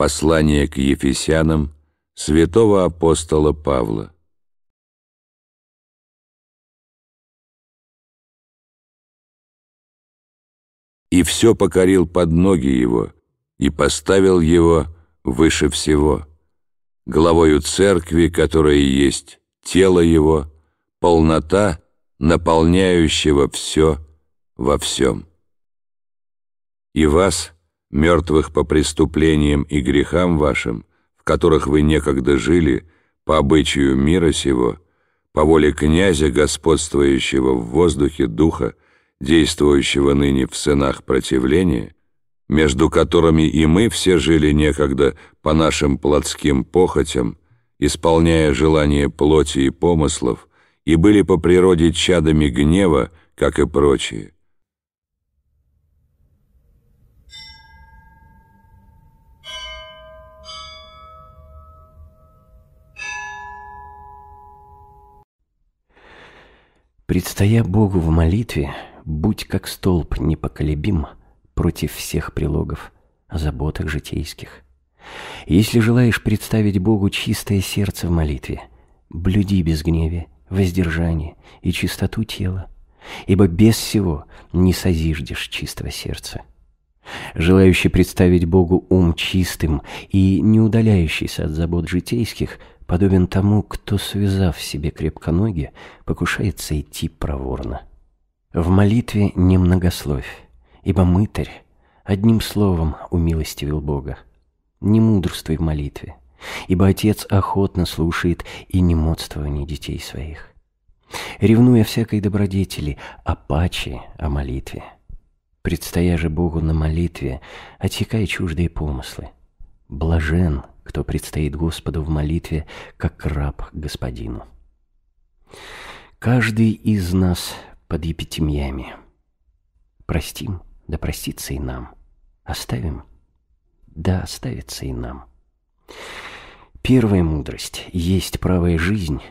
Послание к Ефесянам святого апостола Павла. И все покорил под ноги его, и поставил его выше всего, главою церкви, которая есть тело его, полнота, наполняющего все во всем. И вас — мертвых по преступлениям и грехам вашим, в которых вы некогда жили, по обычаю мира сего, по воле князя, господствующего в воздухе духа, действующего ныне в сынах противления, между которыми и мы все жили некогда по нашим плотским похотям, исполняя желания плоти и помыслов, и были по природе чадами гнева, как и прочие, Предстоя Богу в молитве, будь как столб непоколебим против всех прилогов, о заботах житейских. Если желаешь представить Богу чистое сердце в молитве, блюди без гневе, воздержание и чистоту тела, ибо без всего не созиждешь чистого сердца. Желающий представить Богу ум чистым и не удаляющийся от забот житейских, подобен тому, кто, связав себе крепко ноги, покушается идти проворно. В молитве не многословь, ибо мытарь одним словом умилостивил Бога. Не мудрствуй в молитве, ибо Отец охотно слушает и не немодствование детей своих. Ревнуя всякой добродетели, о паче, о молитве. Предстоя же Богу на молитве, отсекай чуждые помыслы. Блажен – кто предстоит Господу в молитве, как раб Господину. Каждый из нас под епитемьями. Простим, да простится и нам. Оставим, да оставится и нам. Первая мудрость есть правая жизнь,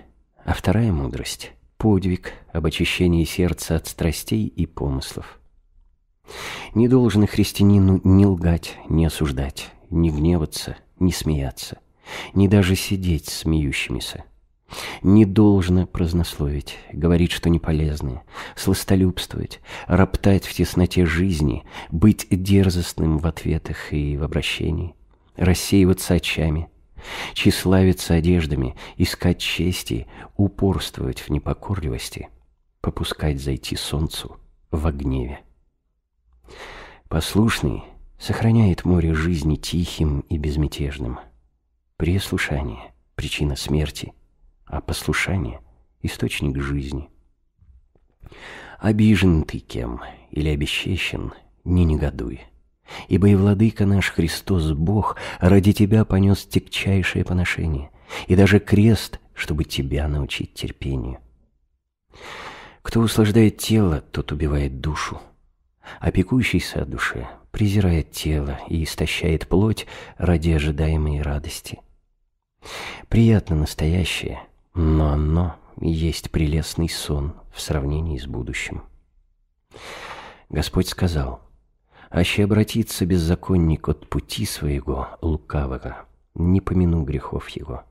а вторая мудрость – подвиг об очищении сердца от страстей и помыслов. Не должен христианину ни лгать, ни осуждать, ни гневаться – не смеяться, не даже сидеть смеющимися. Не должно празднословить, говорить, что не полезно, сластолюбствовать, роптать в тесноте жизни, быть дерзостным в ответах и в обращении, рассеиваться очами, тщеславиться одеждами, искать чести, упорствовать в непокорливости, попускать зайти солнцу в гневе. Послушный, сохраняет море жизни тихим и безмятежным. Преслушание причина смерти, а послушание – источник жизни. Обижен ты кем или обесчещен, не негодуй. Ибо и владыка наш Христос Бог ради тебя понес тягчайшее поношение, и даже крест, чтобы тебя научить терпению. Кто услаждает тело, тот убивает душу, а пекущийся о душе презирает тело и истощает плоть ради ожидаемой радости. Приятно настоящее, но оно есть прелестный сон в сравнении с будущим. Господь сказал, «Аще обратится беззаконник от пути своего, лукавого, не помяну грехов его.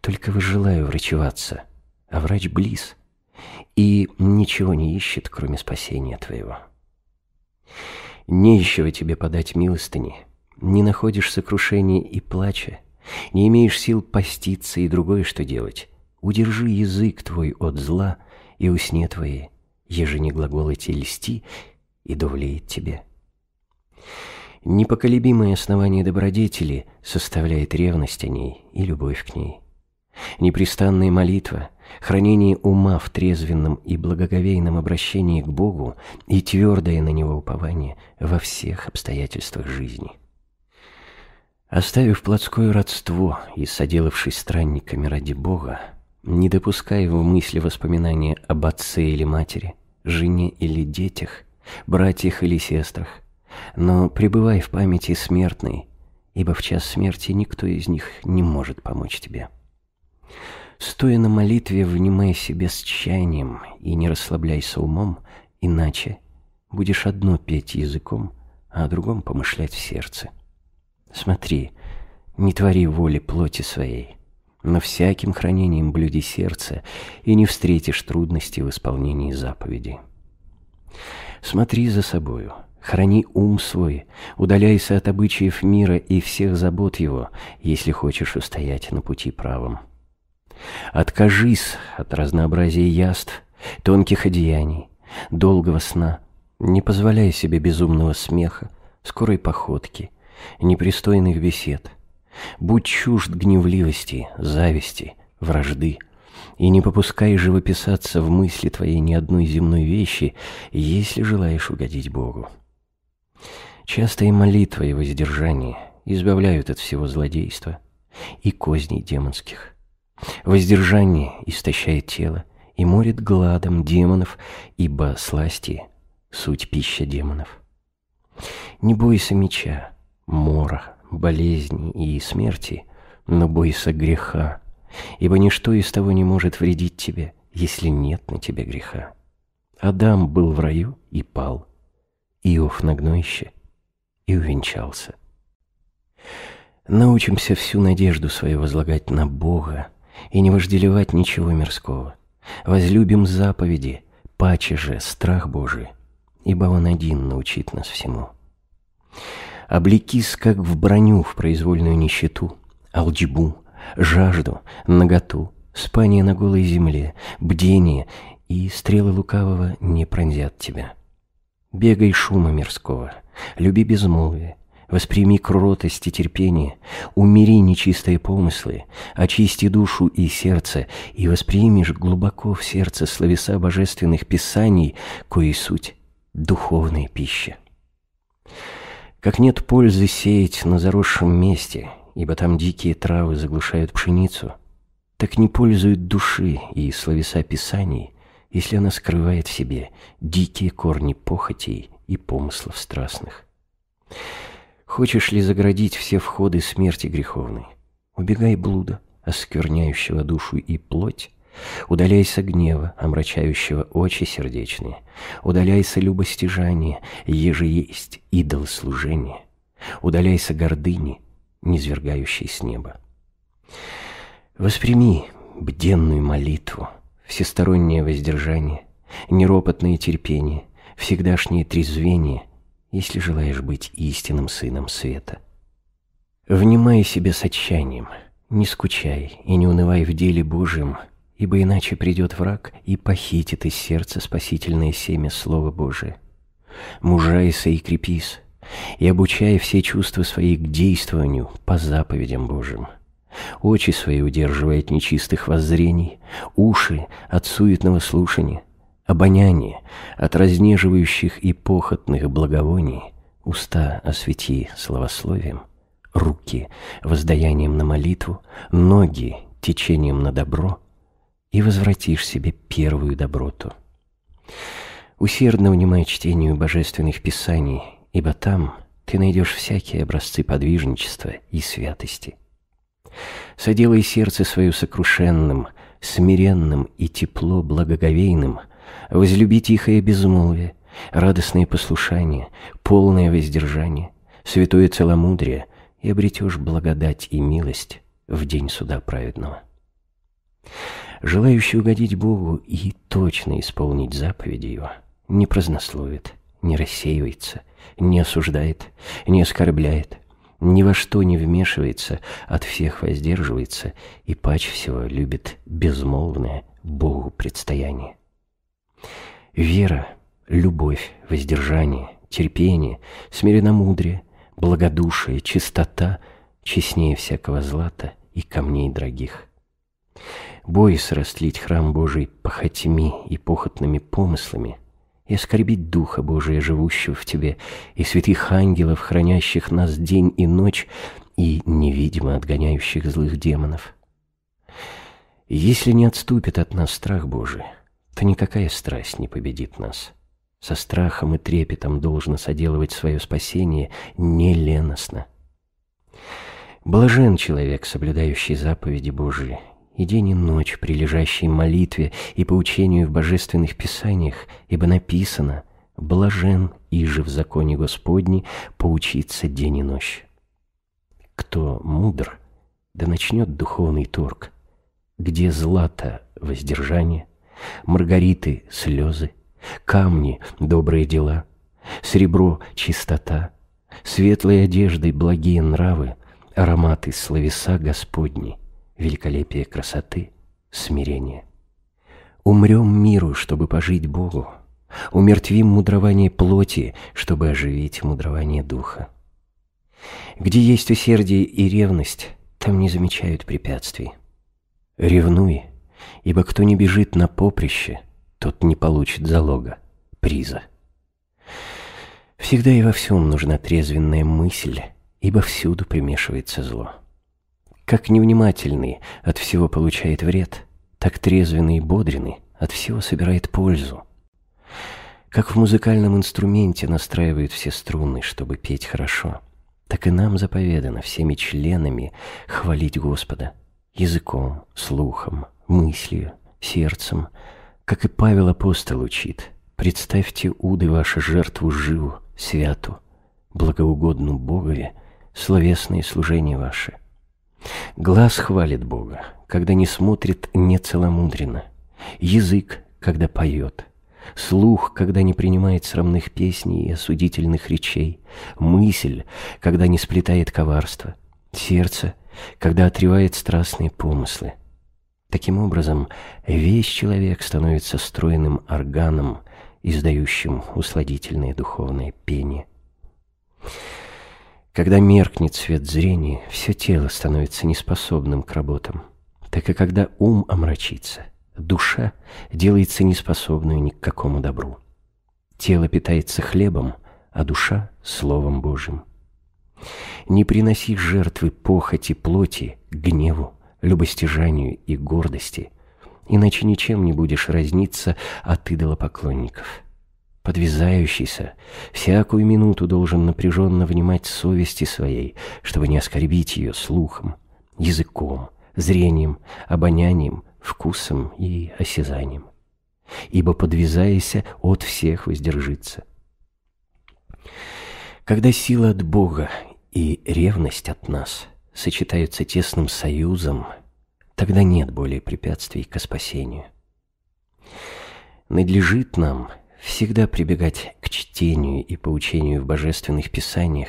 Только вы желаю врачеваться, а врач близ, и ничего не ищет, кроме спасения твоего». Нечего тебе подать милостыни, не находишь сокрушения и плача, не имеешь сил поститься и другое что делать. Удержи язык твой от зла, и усне твои, еже не глаголоте льсти, и довлеет тебе. Непоколебимое основание добродетели составляет ревность о ней и любовь к ней. Непрестанная молитва — хранение ума в трезвенном и благоговейном обращении к Богу и твердое на Него упование во всех обстоятельствах жизни. Оставив плотское родство и соделавшись странниками ради Бога, не допуская в мысли воспоминания об отце или матери, жене или детях, братьях или сестрах, но пребывай в памяти смертной, ибо в час смерти никто из них не может помочь тебе. Стоя на молитве, внимай себе с чаянием и не расслабляйся умом, иначе будешь одно петь языком, а о другом помышлять в сердце. Смотри, не твори воли плоти своей, но всяким хранением блюди сердце, и не встретишь трудности в исполнении заповеди. Смотри за собою, храни ум свой, удаляйся от обычаев мира и всех забот его, если хочешь устоять на пути правом. Откажись от разнообразия яств, тонких одеяний, долгого сна. Не позволяй себе безумного смеха, скорой походки, непристойных бесед. Будь чужд гневливости, зависти, вражды. И не попускай живописаться в мысли твоей ни одной земной вещи, если желаешь угодить Богу. Часто и молитва и воздержание избавляют от всего злодейства и козней демонских. Воздержание истощает тело и морит гладом демонов, ибо сласти — суть пища демонов. Не бойся меча, мора, болезни и смерти, но бойся греха, ибо ничто из того не может вредить тебе, если нет на тебе греха. Адам был в раю и пал, Иов на гноище и увенчался. Научимся всю надежду свою возлагать на Бога, и не вожделевать ничего мирского. Возлюбим заповеди, паче же страх Божий, ибо Он один научит нас всему. Облекись, как в броню, в произвольную нищету, алджибу, жажду, наготу, спание на голой земле, бдение, и стрелы лукавого не пронзят тебя. Бегай шума мирского, люби безмолвие, Восприми кротость и терпение, умери нечистые помыслы, очисти душу и сердце, и воспримешь глубоко в сердце словеса божественных писаний, кои суть — духовная пища. Как нет пользы сеять на заросшем месте, ибо там дикие травы заглушают пшеницу, так не пользуют души и словеса писаний, если она скрывает в себе дикие корни похотей и помыслов страстных. Хочешь ли заградить все входы смерти греховной? Убегай блуда, оскверняющего душу и плоть, Удаляйся гнева, омрачающего очи сердечные. Удаляйся любостяжание, еже есть идол служения. Удаляйся гордыни, низвергающей с неба. Восприми бденную молитву, всестороннее воздержание, неропотное терпение, всегдашнее трезвение — если желаешь быть истинным сыном света. Внимай себе с отчаянием, не скучай и не унывай в деле Божьем, ибо иначе придет враг и похитит из сердца спасительное семя Слова Божия. Мужайся и крепись, и обучай все чувства свои к действованию по заповедям Божьим. Очи свои удерживай от нечистых воззрений, уши от суетного слушания, обоняние от разнеживающих и похотных благовоний, уста освети словословием, руки воздаянием на молитву, ноги течением на добро, и возвратишь себе первую доброту. Усердно внимай чтению божественных писаний, ибо там ты найдешь всякие образцы подвижничества и святости. Соделай сердце свое сокрушенным, смиренным и тепло благоговейным – Возлюби тихое безмолвие, радостное послушание, полное воздержание, святое целомудрие, и обретешь благодать и милость в день суда праведного. Желающий угодить Богу и точно исполнить заповеди Его не празднословит, не рассеивается, не осуждает, не оскорбляет, ни во что не вмешивается, от всех воздерживается и паче всего любит безмолвное Богу предстояние. Вера, любовь, воздержание, терпение, смиренномудрие, благодушие, чистота честнее всякого злата и камней дорогих. Боясь растлить храм Божий похотями и похотными помыслами и оскорбить Духа Божия, живущего в тебе, и святых ангелов, хранящих нас день и ночь, и невидимо отгоняющих злых демонов. Если не отступит от нас страх Божий, то никакая страсть не победит нас. Со страхом и трепетом должно соделывать свое спасение неленостно. Блажен человек, соблюдающий заповеди Божии, и день и ночь прилежащей молитве и поучению в божественных писаниях, ибо написано «блажен и же в законе Господне поучиться день и ночь». Кто мудр, да начнет духовный торг, где злато воздержание, Маргариты — слезы, камни — добрые дела, серебро — чистота, светлые одежды — благие нравы, ароматы — словеса Господни, великолепие красоты — смирение. Умрем миру, чтобы пожить Богу, умертвим мудрование плоти, чтобы оживить мудрование духа. Где есть усердие и ревность, там не замечают препятствий. Ревнуй, ибо кто не бежит на поприще, тот не получит залога, приза. Всегда и во всем нужна трезвенная мысль, ибо всюду примешивается зло. Как невнимательный от всего получает вред, так трезвенный и бодренный от всего собирает пользу. Как в музыкальном инструменте настраивают все струны, чтобы петь хорошо, так и нам заповедано всеми членами хвалить Господа языком, слухом, мыслью, сердцем, как и Павел апостол учит. Представьте уды вашу жертву живу, святу, благоугодну Богове, словесные служения ваши. Глаз хвалит Бога, когда не смотрит нецеломудренно, язык, когда поет, слух, когда не принимает срамных песней и осудительных речей, мысль, когда не сплетает коварство, сердце, когда отрывает страстные помыслы – Таким образом, весь человек становится стройным органом, издающим усладительные духовные пени. Когда меркнет свет зрения, все тело становится неспособным к работам, так и когда ум омрачится, душа делается неспособной ни к какому добру. Тело питается хлебом, а душа — Словом Божьим. Не приноси жертвы похоти плоти, гневу, любостяжанию и гордости, иначе ничем не будешь разниться от идолопоклонников. Подвязающийся всякую минуту должен напряженно внимать совести своей, чтобы не оскорбить ее слухом, языком, зрением, обонянием, вкусом и осязанием. Ибо подвязайся от всех воздержится. Когда сила от Бога и ревность от нас – сочетаются тесным союзом, тогда нет более препятствий к спасению. Надлежит нам всегда прибегать к чтению и поучению в божественных писаниях,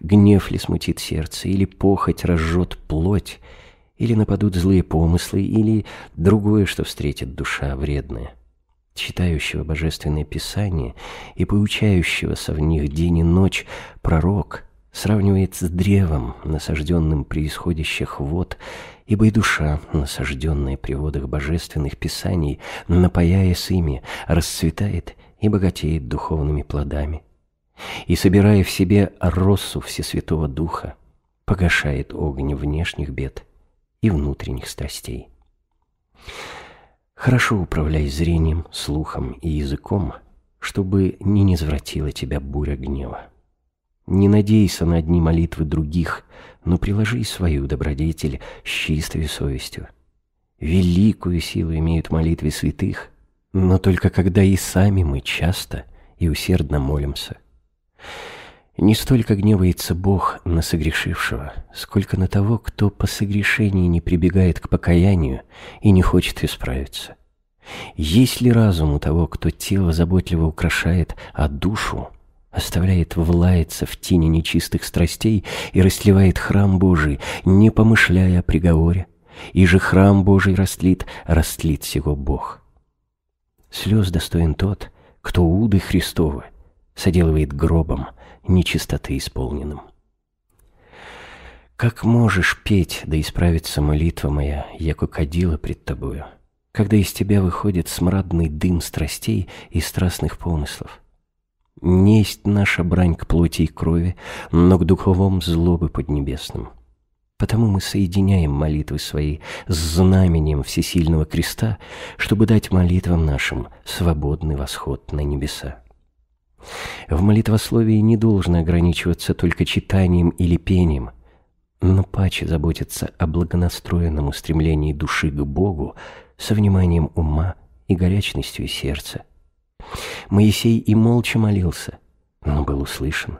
гнев ли смутит сердце, или похоть разжет плоть, или нападут злые помыслы, или другое, что встретит душа вредная, читающего божественное писание и поучающегося в них день и ночь пророк – сравнивает с древом, насажденным при исходящих вод, ибо и душа, насажденная при водах божественных писаний, напаяясь ими, расцветает и богатеет духовными плодами. И, собирая в себе росу Всесвятого Духа, погашает огни внешних бед и внутренних страстей. Хорошо управляй зрением, слухом и языком, чтобы не низвратила тебя буря гнева. Не надейся на одни молитвы других, но приложи свою добродетель с чистой совестью. Великую силу имеют молитвы святых, но только когда и сами мы часто и усердно молимся. Не столько гневается Бог на согрешившего, сколько на того, кто по согрешении не прибегает к покаянию и не хочет исправиться. Есть ли разум у того, кто тело заботливо украшает, а душу оставляет влаяться в тени нечистых страстей и расливает храм Божий, не помышляя о приговоре. И же храм Божий растлит, растлит всего Бог. Слез достоин тот, кто уды Христовы соделывает гробом, нечистоты исполненным. Как можешь петь, да исправится молитва моя, яко кадила пред тобою, когда из тебя выходит смрадный дым страстей и страстных помыслов? несть наша брань к плоти и крови, но к духовом злобы поднебесным. Потому мы соединяем молитвы свои с знаменем всесильного креста, чтобы дать молитвам нашим свободный восход на небеса. В молитвословии не должно ограничиваться только читанием или пением, но паче заботиться о благонастроенном устремлении души к Богу со вниманием ума и горячностью сердца, Моисей и молча молился, но был услышан.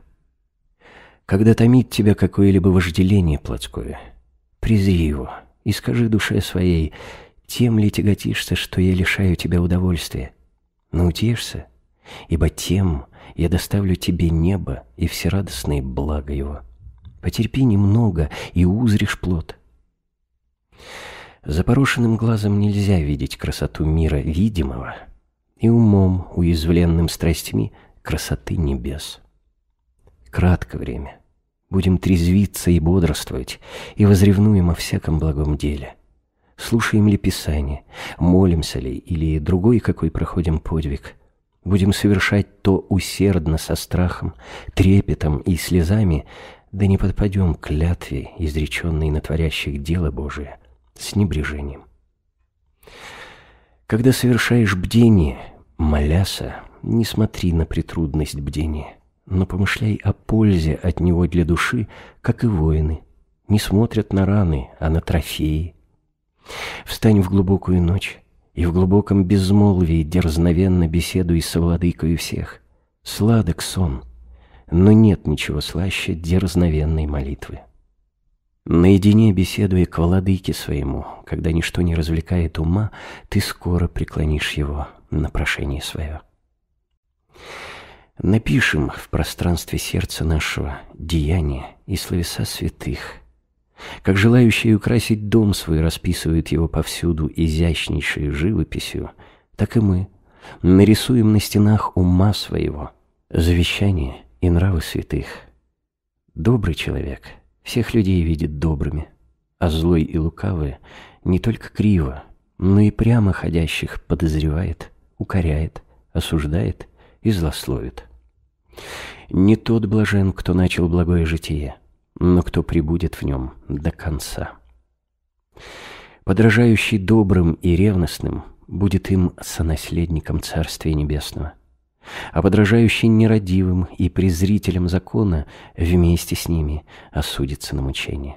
Когда томит тебя какое-либо вожделение плотское, презри его и скажи душе своей, тем ли тяготишься, что я лишаю тебя удовольствия. Но утешься, ибо тем я доставлю тебе небо и всерадостные блага его. Потерпи немного, и узришь плод. За порошенным глазом нельзя видеть красоту мира видимого — и умом, уязвленным страстями красоты небес. Кратко время. Будем трезвиться и бодрствовать, и возревнуем о всяком благом деле. Слушаем ли Писание, молимся ли, или другой какой проходим подвиг. Будем совершать то усердно со страхом, трепетом и слезами, да не подпадем к клятве, изреченной на творящих дело Божие, с небрежением. Когда совершаешь бдение, моляса, не смотри на притрудность бдения, но помышляй о пользе от него для души, как и воины. Не смотрят на раны, а на трофеи. Встань в глубокую ночь и в глубоком безмолвии дерзновенно беседуй с владыкою всех. Сладок сон, но нет ничего слаще дерзновенной молитвы. Наедине беседуя к владыке своему, когда ничто не развлекает ума, ты скоро преклонишь его на прошение свое. Напишем в пространстве сердца нашего деяния и словеса святых, как желающие украсить дом свой расписывают его повсюду изящнейшей живописью, так и мы нарисуем на стенах ума своего завещание и нравы святых. Добрый человек — всех людей видит добрыми, а злой и лукавые не только криво, но и прямо ходящих подозревает, укоряет, осуждает и злословит. Не тот блажен, кто начал благое житие, но кто пребудет в нем до конца. Подражающий добрым и ревностным будет им сонаследником Царствия Небесного а подражающий нерадивым и презрителям закона вместе с ними осудится на мучение.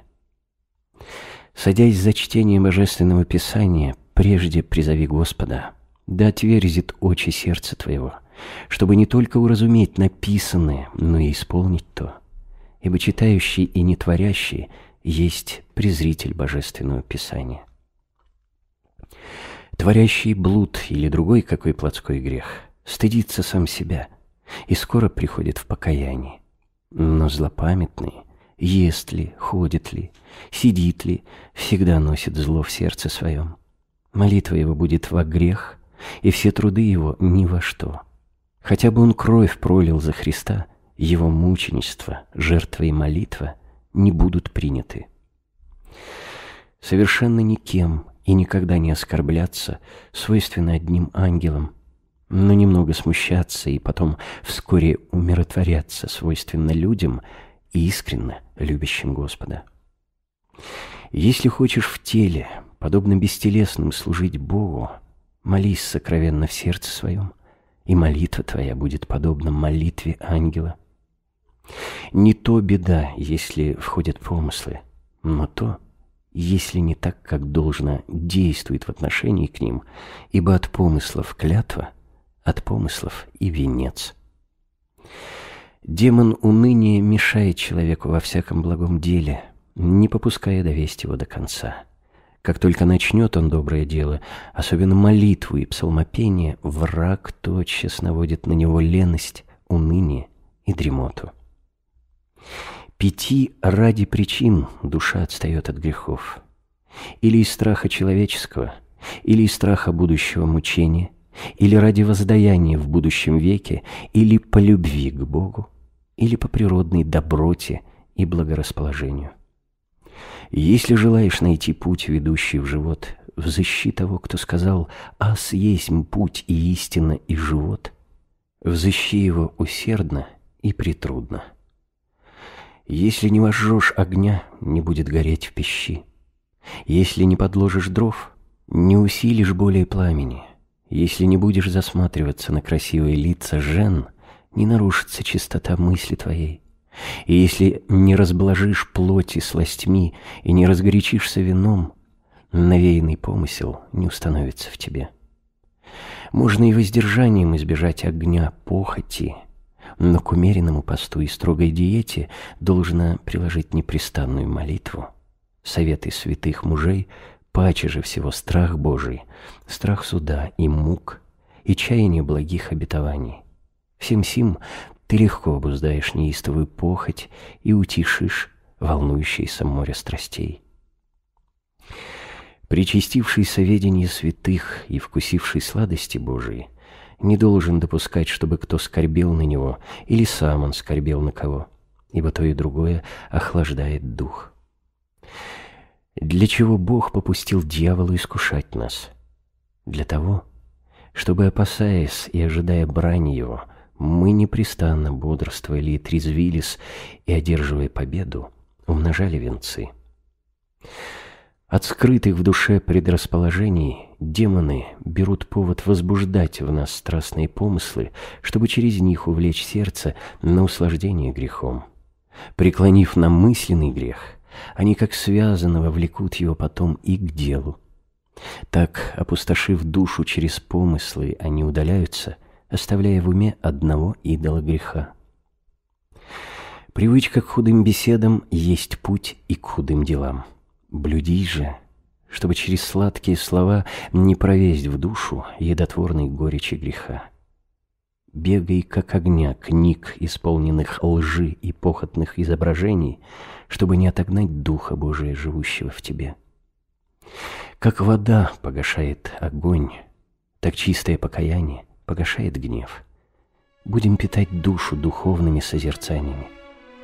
Садясь за чтение Божественного Писания, прежде призови Господа, да отверзит очи сердца твоего, чтобы не только уразуметь написанное, но и исполнить то. Ибо читающий и нетворящий есть презритель Божественного Писания. Творящий блуд или другой какой плотской грех – стыдится сам себя и скоро приходит в покаяние. Но злопамятные, ест ли, ходит ли, сидит ли, всегда носит зло в сердце своем. Молитва его будет во грех, и все труды его ни во что. Хотя бы он кровь пролил за Христа, его мученичество, жертва и молитва не будут приняты. Совершенно никем и никогда не оскорбляться свойственно одним ангелам – но немного смущаться и потом вскоре умиротворяться свойственно людям, искренне любящим Господа. Если хочешь в теле, подобно бестелесным, служить Богу, молись сокровенно в сердце своем, и молитва твоя будет подобна молитве ангела. Не то беда, если входят помыслы, но то, если не так, как должно, действует в отношении к ним, ибо от помыслов клятва – от помыслов и венец. Демон уныния мешает человеку во всяком благом деле, не попуская довести его до конца. Как только начнет он доброе дело, особенно молитву и псалмопение, враг тотчас наводит на него леность, уныние и дремоту. Пяти ради причин душа отстает от грехов. Или из страха человеческого, или из страха будущего мучения – или ради воздаяния в будущем веке, или по любви к Богу, или по природной доброте и благорасположению. Если желаешь найти путь, ведущий в живот, в взыщи того, кто сказал «Ас есть путь и истина и живот», взыщи его усердно и притрудно. Если не возжжешь огня, не будет гореть в пищи. Если не подложишь дров, не усилишь более пламени – если не будешь засматриваться на красивые лица жен, не нарушится чистота мысли твоей. И если не разблажишь плоти сластьми и не разгорячишься вином, навеянный помысел не установится в тебе. Можно и воздержанием избежать огня похоти, но к умеренному посту и строгой диете должна приложить непрестанную молитву, советы святых мужей – паче же всего страх Божий, страх суда и мук, и чаяние благих обетований. Всем сим ты легко обуздаешь неистовую похоть и утишишь волнующееся море страстей. Причастивший соведение святых и вкусивший сладости Божии не должен допускать, чтобы кто скорбел на него, или сам он скорбел на кого, ибо то и другое охлаждает дух. Для чего Бог попустил дьяволу искушать нас? Для того, чтобы, опасаясь и ожидая брани его, мы непрестанно бодрствовали и трезвились, и, одерживая победу, умножали венцы. От скрытых в душе предрасположений демоны берут повод возбуждать в нас страстные помыслы, чтобы через них увлечь сердце на услаждение грехом. Преклонив нам мысленный грех – они как связанного влекут его потом и к делу. Так, опустошив душу через помыслы, они удаляются, оставляя в уме одного идола греха. Привычка к худым беседам есть путь и к худым делам. Блюди же, чтобы через сладкие слова не провесть в душу едотворной горечи греха. Бегай, как огня, книг, исполненных лжи и похотных изображений, чтобы не отогнать Духа Божия, живущего в тебе. Как вода погашает огонь, так чистое покаяние погашает гнев. Будем питать душу духовными созерцаниями,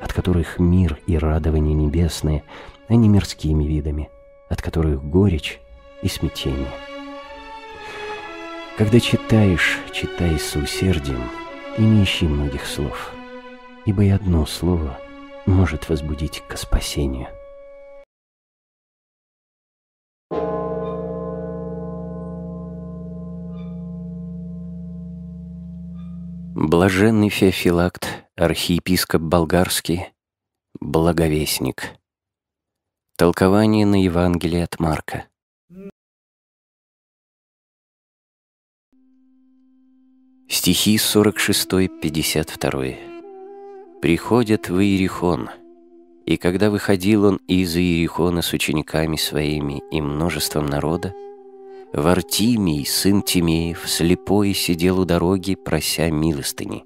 от которых мир и радование небесные, а не мирскими видами, от которых горечь и смятение. Когда читаешь, читай с усердием и не ищи многих слов, ибо и одно слово может возбудить к спасению. Блаженный Феофилакт, архиепископ болгарский, благовестник. Толкование на Евангелие от Марка – Стихи 46-52. «Приходят в Иерихон, и когда выходил он из Иерихона с учениками своими и множеством народа, Вартимий, сын Тимеев, слепой сидел у дороги, прося милостыни.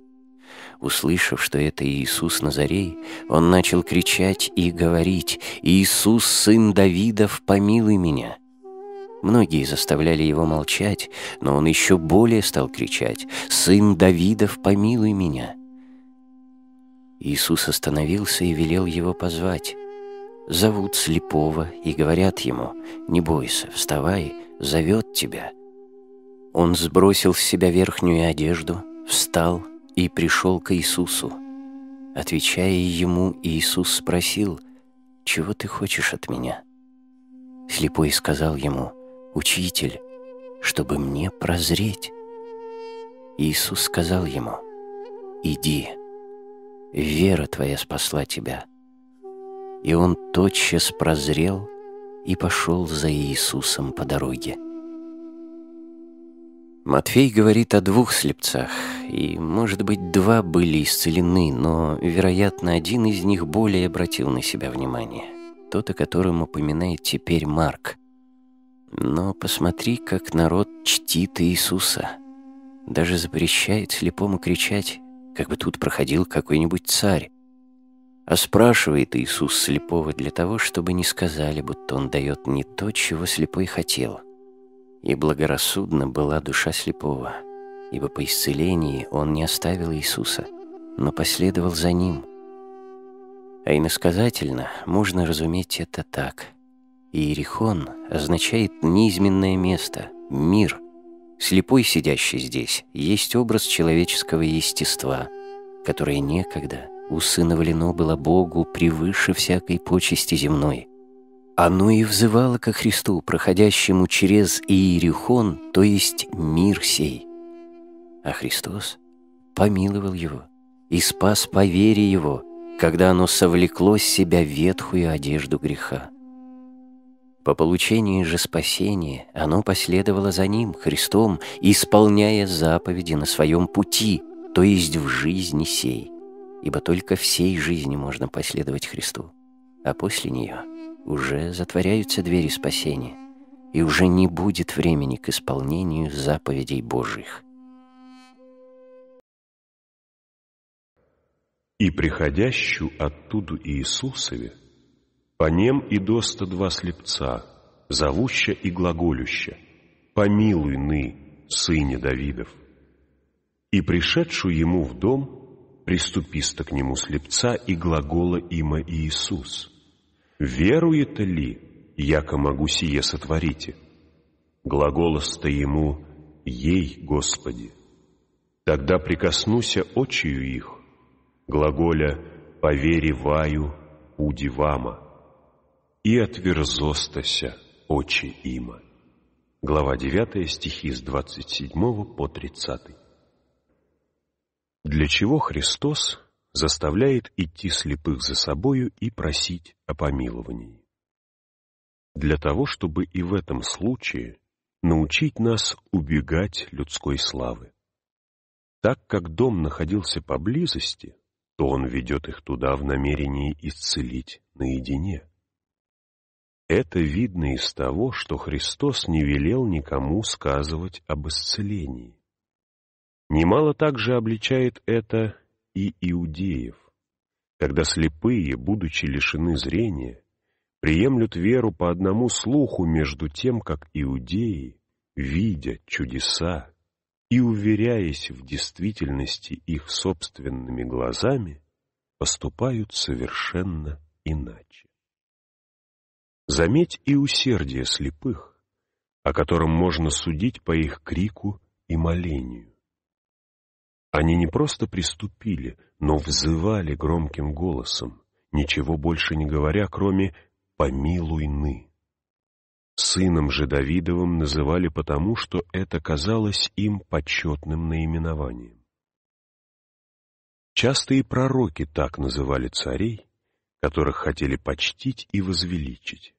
Услышав, что это Иисус Назарей, он начал кричать и говорить, «Иисус, сын Давидов, помилуй меня!» Многие заставляли его молчать, но он еще более стал кричать «Сын Давидов, помилуй меня!» Иисус остановился и велел его позвать. Зовут слепого и говорят ему «Не бойся, вставай, зовет тебя». Он сбросил с себя верхнюю одежду, встал и пришел к Иисусу. Отвечая ему, Иисус спросил, «Чего ты хочешь от меня?» Слепой сказал ему, «Учитель, чтобы мне прозреть». Иисус сказал ему, «Иди, вера твоя спасла тебя». И он тотчас прозрел и пошел за Иисусом по дороге. Матфей говорит о двух слепцах, и, может быть, два были исцелены, но, вероятно, один из них более обратил на себя внимание, тот, о котором упоминает теперь Марк – но посмотри, как народ чтит Иисуса. Даже запрещает слепому кричать, как бы тут проходил какой-нибудь царь. А спрашивает Иисус слепого для того, чтобы не сказали, будто он дает не то, чего слепой хотел. И благорассудна была душа слепого, ибо по исцелении он не оставил Иисуса, но последовал за ним. А иносказательно можно разуметь это так – Иерихон означает «низменное место», «мир». Слепой, сидящий здесь, есть образ человеческого естества, которое некогда усыновлено было Богу превыше всякой почести земной. Оно и взывало ко Христу, проходящему через Иерихон, то есть мир сей. А Христос помиловал его и спас по вере его, когда оно совлекло с себя ветхую одежду греха. По получении же спасения оно последовало за Ним, Христом, исполняя заповеди на своем пути, то есть в жизни сей. Ибо только всей жизни можно последовать Христу, а после нее уже затворяются двери спасения, и уже не будет времени к исполнению заповедей Божьих. И приходящую оттуда Иисусове, по нем и доста два слепца, зовуща и глаголюща, «Помилуй ны, сыне Давидов». И пришедшую ему в дом, приступисто к нему слепца и глагола има Иисус. «Верует ли, яко могу сие сотворите?» Глаголоста ему «Ей, Господи». Тогда прикоснуся очию их, глаголя «Повери ваю, вама и отверзостася очи има». Глава 9, стихи с 27 по 30. Для чего Христос заставляет идти слепых за собою и просить о помиловании? Для того, чтобы и в этом случае научить нас убегать людской славы. Так как дом находился поблизости, то он ведет их туда в намерении исцелить наедине. Это видно из того, что Христос не велел никому сказывать об исцелении. Немало также обличает это и иудеев, когда слепые, будучи лишены зрения, приемлют веру по одному слуху между тем, как иудеи, видя чудеса и уверяясь в действительности их собственными глазами, поступают совершенно иначе. Заметь и усердие слепых, о котором можно судить по их крику и молению. Они не просто приступили, но взывали громким голосом, ничего больше не говоря, кроме помилуйны. ны». Сыном же Давидовым называли потому, что это казалось им почетным наименованием. Часто и пророки так называли царей, которых хотели почтить и возвеличить.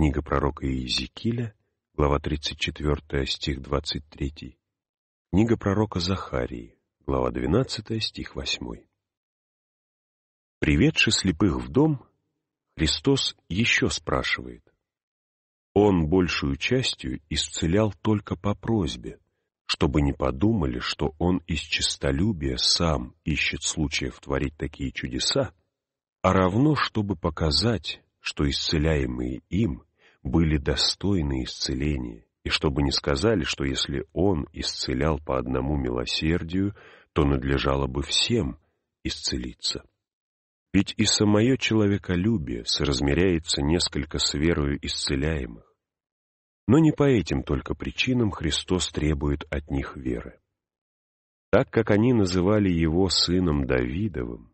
Книга пророка Иезекииля, глава 34, стих 23. Книга пророка Захарии, глава 12, стих 8. Приведши слепых в дом, Христос еще спрашивает. Он большую частью исцелял только по просьбе, чтобы не подумали, что он из честолюбия сам ищет случаев творить такие чудеса, а равно, чтобы показать, что исцеляемые им были достойны исцеления, и чтобы не сказали, что если он исцелял по одному милосердию, то надлежало бы всем исцелиться. Ведь и самое человеколюбие соразмеряется несколько с верою исцеляемых. Но не по этим только причинам Христос требует от них веры. Так как они называли его сыном Давидовым,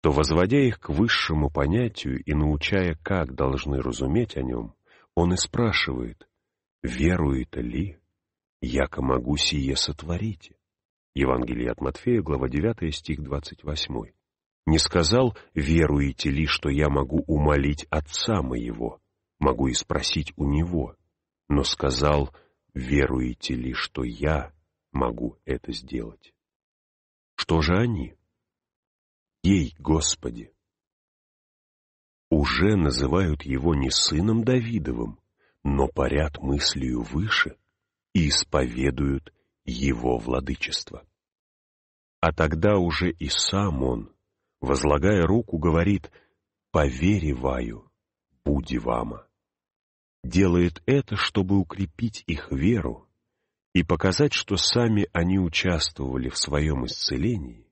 то, возводя их к высшему понятию и научая, как должны разуметь о нем, он и спрашивает, верует ли, яко могу сие сотворить. Евангелие от Матфея, глава 9, стих 28. Не сказал, веруете ли, что я могу умолить отца моего, могу и спросить у него, но сказал, веруете ли, что я могу это сделать. Что же они? Ей, Господи, уже называют его не сыном Давидовым, но парят мыслью выше и исповедуют его владычество. А тогда уже и сам он, возлагая руку, говорит «Повериваю, буди вама». Делает это, чтобы укрепить их веру и показать, что сами они участвовали в своем исцелении,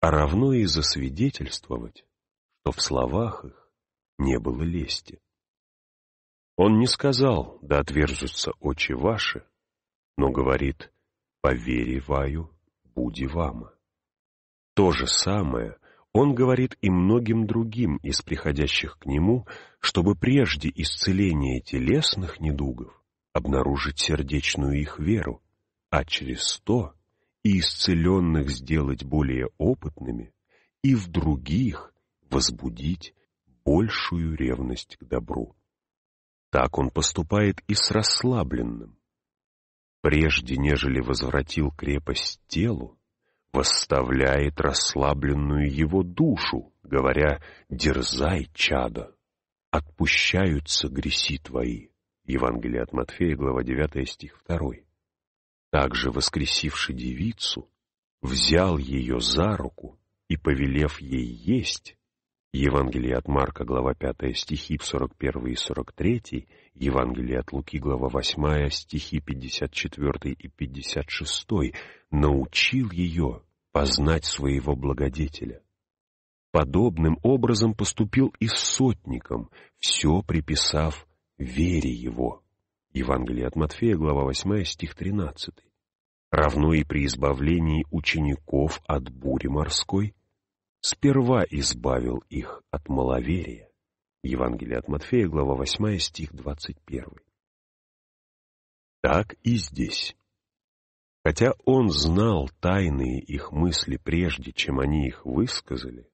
а равно и засвидетельствовать, что в словах их не было лести. Он не сказал, да отверзутся очи ваши, но говорит, по вере ваю, буди вама. То же самое он говорит и многим другим из приходящих к нему, чтобы прежде исцеления телесных недугов обнаружить сердечную их веру, а через то и исцеленных сделать более опытными, и в других возбудить большую ревность к добру. Так он поступает и с расслабленным. Прежде нежели возвратил крепость телу, восставляет расслабленную его душу, говоря «Дерзай, чадо! Отпущаются греси твои». Евангелие от Матфея, глава 9, стих 2. Также воскресивший девицу, взял ее за руку и, повелев ей есть, Евангелие от Марка, глава 5, стихи 41 и 43, Евангелие от Луки, глава 8, стихи 54 и 56, научил ее познать своего благодетеля. Подобным образом поступил и с сотником, все приписав вере его. Евангелие от Матфея, глава 8, стих 13. Равно и при избавлении учеников от бури морской – сперва избавил их от маловерия. Евангелие от Матфея, глава 8, стих 21. Так и здесь. Хотя он знал тайные их мысли прежде, чем они их высказали,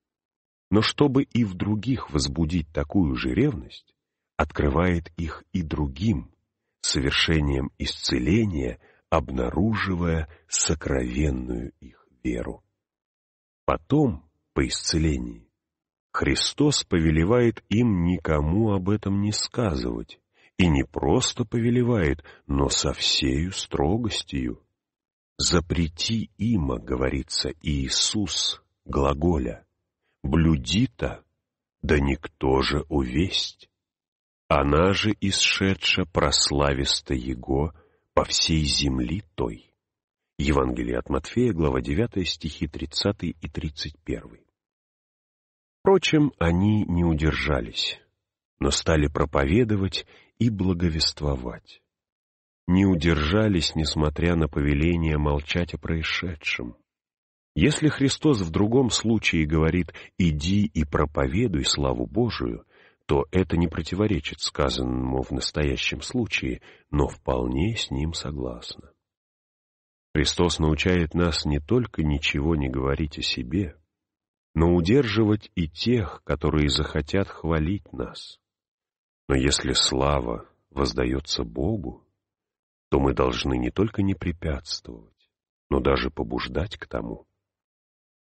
но чтобы и в других возбудить такую же ревность, открывает их и другим, совершением исцеления, обнаруживая сокровенную их веру. Потом по исцелении. Христос повелевает им никому об этом не сказывать, и не просто повелевает, но со всею строгостью. «Запрети има», — говорится Иисус, глаголя, «блюди-то, да никто же увесть». Она же исшедша прослависто Его по всей земли той. Евангелие от Матфея, глава 9, стихи 30 и 31. Впрочем, они не удержались, но стали проповедовать и благовествовать. Не удержались, несмотря на повеление молчать о происшедшем. Если Христос в другом случае говорит «иди и проповедуй славу Божию», то это не противоречит сказанному в настоящем случае, но вполне с ним согласно. Христос научает нас не только ничего не говорить о себе, но удерживать и тех, которые захотят хвалить нас. Но если слава воздается Богу, то мы должны не только не препятствовать, но даже побуждать к тому.